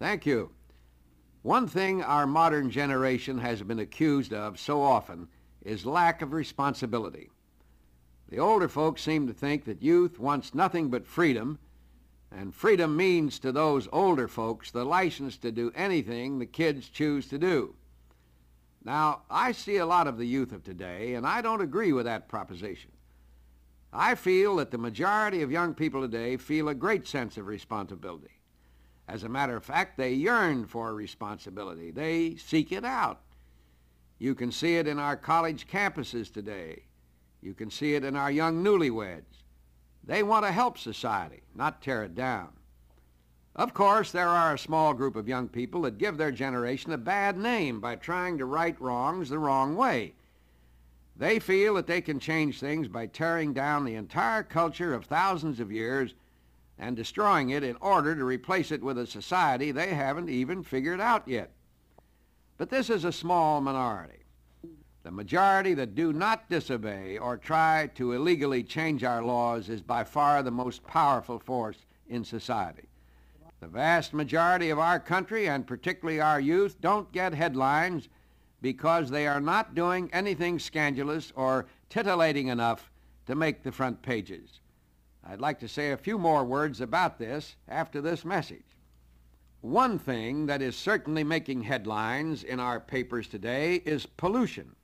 Thank you. One thing our modern generation has been accused of so often is lack of responsibility. The older folks seem to think that youth wants nothing but freedom, and freedom means to those older folks the license to do anything the kids choose to do. Now, I see a lot of the youth of today, and I don't agree with that proposition. I feel that the majority of young people today feel a great sense of responsibility. As a matter of fact, they yearn for responsibility. They seek it out. You can see it in our college campuses today. You can see it in our young newlyweds. They want to help society, not tear it down. Of course, there are a small group of young people that give their generation a bad name by trying to right wrongs the wrong way. They feel that they can change things by tearing down the entire culture of thousands of years and destroying it in order to replace it with a society they haven't even figured out yet. But this is a small minority. The majority that do not disobey or try to illegally change our laws is by far the most powerful force in society. The vast majority of our country, and particularly our youth, don't get headlines because they are not doing anything scandalous or titillating enough to make the front pages. I'd like to say a few more words about this after this message. One thing that is certainly making headlines in our papers today is pollution.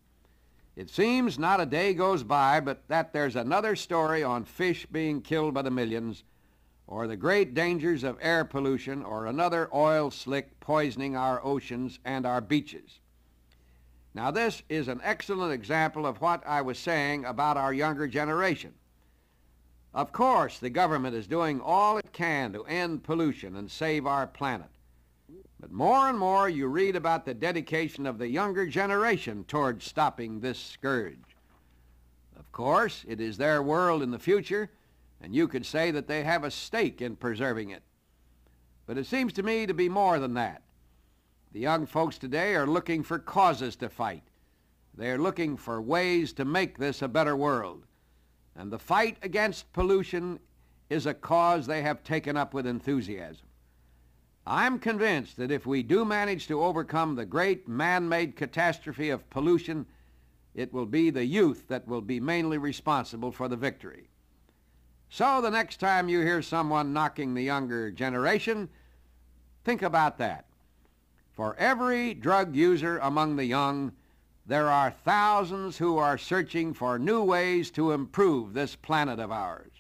It seems not a day goes by but that there's another story on fish being killed by the millions or the great dangers of air pollution or another oil slick poisoning our oceans and our beaches. Now this is an excellent example of what I was saying about our younger generation. Of course, the government is doing all it can to end pollution and save our planet. But more and more you read about the dedication of the younger generation toward stopping this scourge. Of course, it is their world in the future, and you could say that they have a stake in preserving it. But it seems to me to be more than that. The young folks today are looking for causes to fight. They're looking for ways to make this a better world and the fight against pollution is a cause they have taken up with enthusiasm. I'm convinced that if we do manage to overcome the great man-made catastrophe of pollution, it will be the youth that will be mainly responsible for the victory. So the next time you hear someone knocking the younger generation, think about that. For every drug user among the young, there are thousands who are searching for new ways to improve this planet of ours.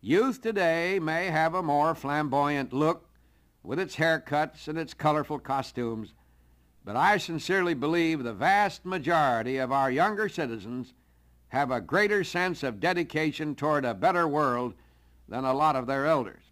Youth today may have a more flamboyant look with its haircuts and its colorful costumes, but I sincerely believe the vast majority of our younger citizens have a greater sense of dedication toward a better world than a lot of their elders.